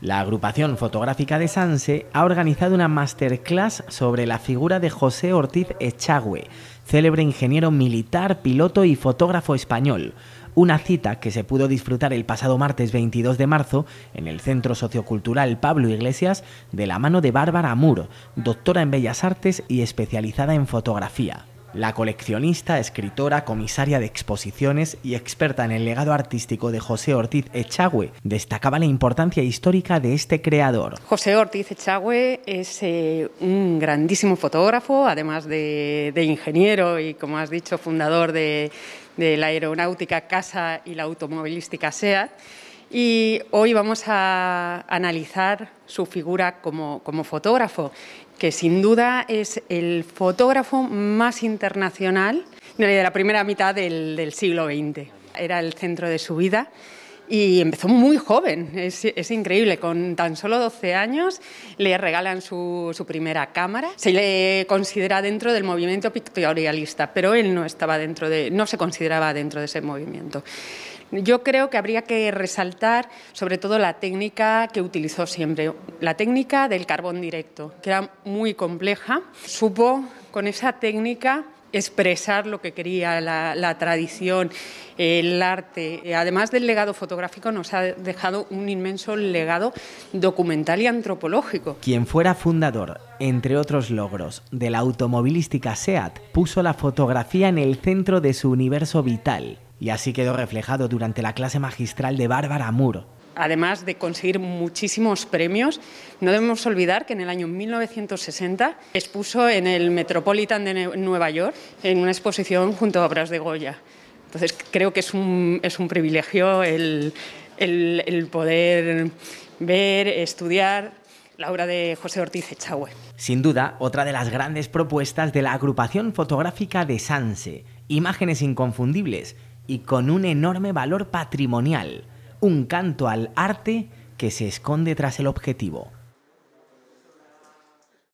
La agrupación fotográfica de Sanse ha organizado una masterclass sobre la figura de José Ortiz Echagüe, célebre ingeniero militar, piloto y fotógrafo español. Una cita que se pudo disfrutar el pasado martes 22 de marzo en el Centro Sociocultural Pablo Iglesias de la mano de Bárbara Muro, doctora en Bellas Artes y especializada en fotografía. La coleccionista, escritora, comisaria de exposiciones y experta en el legado artístico de José Ortiz Echagüe destacaba la importancia histórica de este creador. José Ortiz Echagüe es eh, un grandísimo fotógrafo, además de, ingeniero y, como has dicho, fundador de, de la aeronáutica Casa y la automovilística SEAT y hoy vamos a analizar su figura como, fotógrafo, que sin duda es el fotógrafo más internacional de la primera mitad del, del siglo XX. Era el centro de su vida y empezó muy joven, es, increíble, con tan solo 12 años le regalan su, su, primera cámara, se le considera dentro del movimiento pictorialista, pero él no estaba dentro de, no se consideraba dentro de ese movimiento. Yo creo que habría que resaltar sobre todo la técnica que utilizó siempre, la técnica del carbón directo, que era muy compleja. Supo con esa técnica expresar lo que quería, la, tradición, el arte. Además del legado fotográfico, nos ha dejado un inmenso legado documental y antropológico. Quien fuera fundador, entre otros logros, de la automovilística SEAT, puso la fotografía en el centro de su universo vital. Y así quedó reflejado durante la clase magistral de Bárbara Muro además de conseguir muchísimos premios. No debemos olvidar que en el año 1960 expuso en el Metropolitan de Nueva York en una exposición junto a obras de Goya. Entonces creo que es un, es un privilegio el, el, el poder ver, estudiar la obra de José Ortiz Echagüe. Sin duda, otra de las grandes propuestas de la agrupación fotográfica de Sanse, imágenes inconfundibles y con un enorme valor patrimonial un canto al arte que se esconde tras el objetivo.